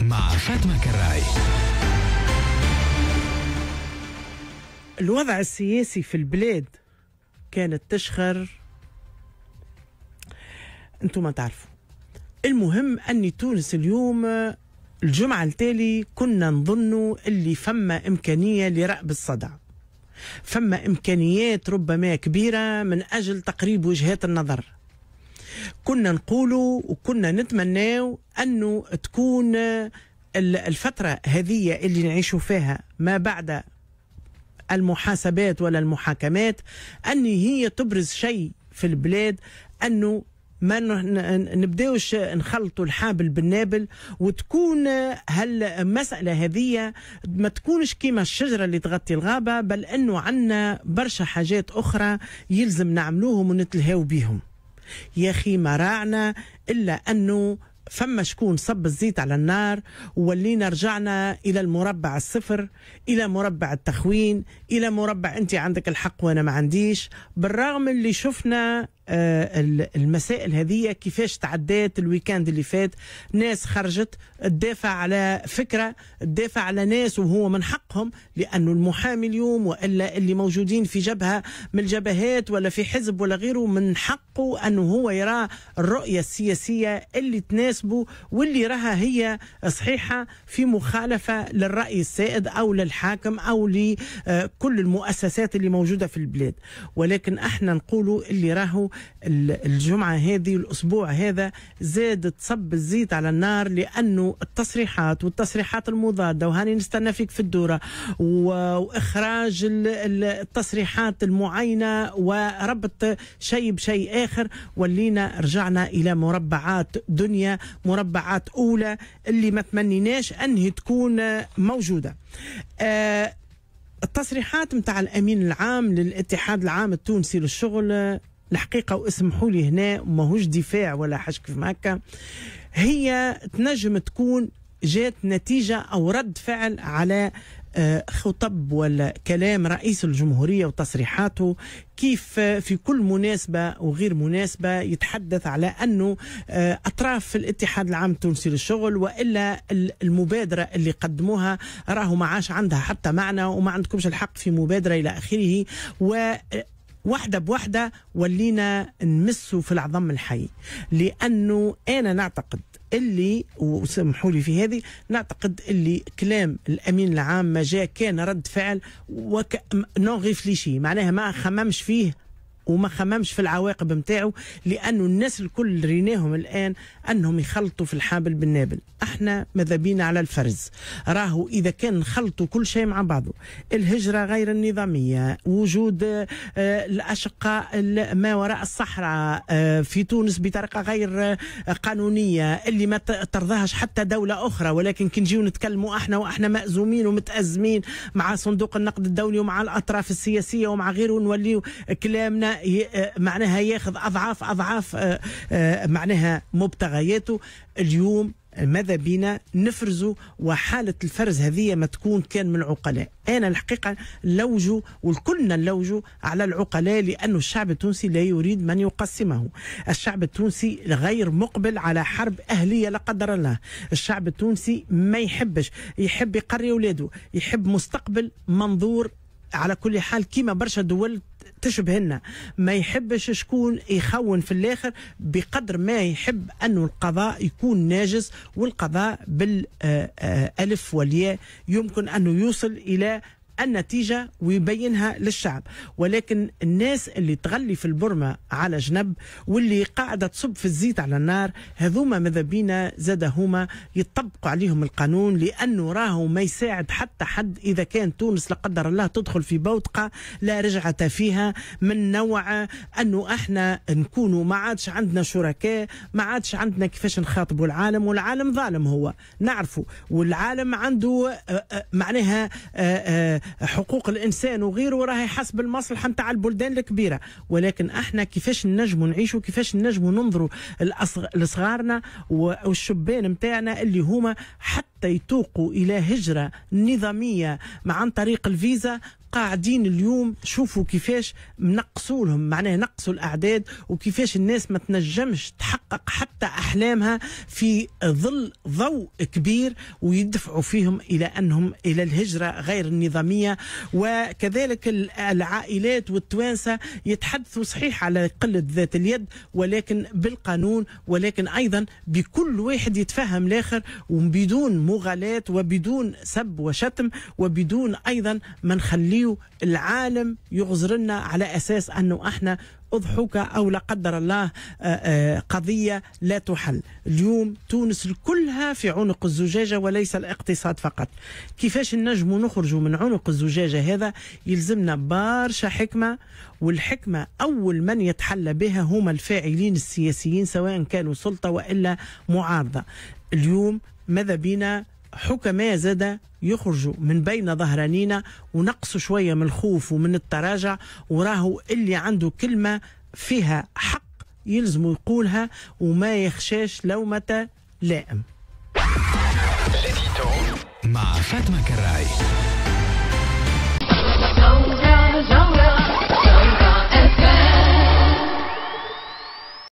مع فاطمة كراي الوضع السياسي في البلاد كانت تشخر انتم ما تعرفوا المهم أن تونس اليوم الجمعة التالي كنا نظنوا اللي فما إمكانية لرأب الصدع فما إمكانيات ربما كبيرة من أجل تقريب وجهات النظر كنا نقولوا وكنا نتمناو أنه تكون الفترة هذه اللي نعيشوا فيها ما بعد المحاسبات ولا المحاكمات أن هي تبرز شيء في البلاد أنه ما نبداوش نخلطوا الحابل بالنابل وتكون هالمسألة هذه ما تكونش كيما الشجرة اللي تغطي الغابة بل أنه عندنا برشا حاجات أخرى يلزم نعملوهم ونتلهاو بيهم يا أخي ما راعنا إلا أنه فما شكون صب الزيت على النار وولينا رجعنا الى المربع الصفر الى مربع التخوين الى مربع انت عندك الحق وانا ما عنديش بالرغم اللي شفنا آه، المسائل هذه كيفاش تعدات الويكاند اللي فات ناس خرجت تدافع على فكرة تدافع على ناس وهو من حقهم لأنه المحامي اليوم وإلا اللي موجودين في جبهة من الجبهات ولا في حزب ولا غيره من حقه أنه هو يرى الرؤية السياسية اللي تناسبه واللي راها هي صحيحة في مخالفة للرأي السائد أو للحاكم أو لكل المؤسسات اللي موجودة في البلاد ولكن احنا نقولوا اللي راهو الجمعة هذه الأسبوع هذا زاد تصب الزيت على النار لأنه التصريحات والتصريحات المضادة وهاني نستنى فيك في الدورة وإخراج التصريحات المعينة وربط شيء بشيء آخر ولينا رجعنا إلى مربعات دنيا مربعات أولى اللي ما تمنيناش انه تكون موجودة آه، التصريحات متاع الامين العام للاتحاد العام التونسي للشغل الحقيقه واسمحوا لي هنا ماهوش دفاع ولا حاجه كيف هكا هي تنجم تكون جات نتيجه او رد فعل على آه، خطب ولا كلام رئيس الجمهورية وتصريحاته كيف آه، في كل مناسبة وغير مناسبة يتحدث على أنه آه، أطراف الاتحاد العام التونسي للشغل وإلا المبادرة اللي قدموها راهو ما عاش عندها حتى معنى وما عندكمش الحق في مبادرة إلى آخره و واحدة بواحدة ولينا نمسوا في العظم الحي لأنه أنا نعتقد اللي وسمحوا لي في هذه نعتقد اللي كلام الامين العام ما جاء كان رد فعل وك نون ريفليشي معناها ما خممش فيه وما خممش في العواقب نتاعو لانه الناس الكل ريناهم الان انهم يخلطوا في الحابل بالنابل احنا ماذا بينا على الفرز راهو اذا كان خلطوا كل شيء مع بعضه الهجره غير النظاميه وجود آه، الاشقاء ما وراء الصحراء آه، في تونس بطريقه غير آه، قانونيه اللي ما ترضاهاش حتى دوله اخرى ولكن كي نجيو نتكلموا احنا واحنا مأزومين ومتأزمين مع صندوق النقد الدولي ومع الاطراف السياسيه ومع غيره نوليو كلامنا آه، معناها ياخذ اضعاف اضعاف آه، آه، معناها مبتغياته اليوم ماذا بينا نفرزوا وحالة الفرز هذه ما تكون كان من العقلاء أنا الحقيقة لوجو والكلنا نلوجوا على العقلاء لأن الشعب التونسي لا يريد من يقسمه الشعب التونسي غير مقبل على حرب أهلية لا قدر الله الشعب التونسي ما يحبش يحب يقري أولاده يحب مستقبل منظور على كل حال كيما برشا دول تشبهنا ما يحبش شكون يخون في الاخر بقدر ما يحب انه القضاء يكون ناجز والقضاء بالالف آه، آه، والياء يمكن انه يوصل الى النتيجة ويبينها للشعب ولكن الناس اللي تغلي في البرمة على جنب واللي قاعدة تصب في الزيت على النار هذوما ماذا بينا زاد هما يطبقوا عليهم القانون لأنه راهو ما يساعد حتى حد إذا كان تونس لا قدر الله تدخل في بوتقة لا رجعة فيها من نوع أنه احنا نكونوا ما عادش عندنا شركاء ما عادش عندنا كيفاش نخاطبوا العالم والعالم ظالم هو نعرفه والعالم عنده آه، آه، معناها آه، حقوق الانسان وغيره راهي حسب المصلحه نتاع البلدان الكبيره ولكن احنا كيفاش نجموا نعيشوا كيفاش نجموا ننظروا لصغارنا والشبان نتاعنا اللي هما حتى حتى يتوقوا الى هجره نظاميه عن طريق الفيزا قاعدين اليوم شوفوا كيفاش نقصوا لهم معناه نقصوا الاعداد وكيفاش الناس ما تنجمش تحقق حتى احلامها في ظل ضوء كبير ويدفعوا فيهم الى انهم الى الهجره غير النظاميه وكذلك العائلات والتوانسه يتحدثوا صحيح على قله ذات اليد ولكن بالقانون ولكن ايضا بكل واحد يتفهم الاخر وبدون مغالاة وبدون سب وشتم وبدون أيضا ما نخليه العالم يغزر لنا على أساس أنه احنا اضحك أو لا قدر الله آه، آه، قضية لا تحل اليوم تونس كلها في عنق الزجاجة وليس الاقتصاد فقط كيفاش النجم نخرج من عنق الزجاجة هذا يلزمنا بارشا حكمة والحكمة أول من يتحلى بها هما الفاعلين السياسيين سواء كانوا سلطة وإلا معارضة اليوم ماذا بينا حكماء زادة يخرجوا من بين ظهرانينا ونقصوا شوية من الخوف ومن التراجع وراهو اللي عنده كلمة فيها حق يلزم يقولها وما يخشاش لومة لائم مع فاطمة كراي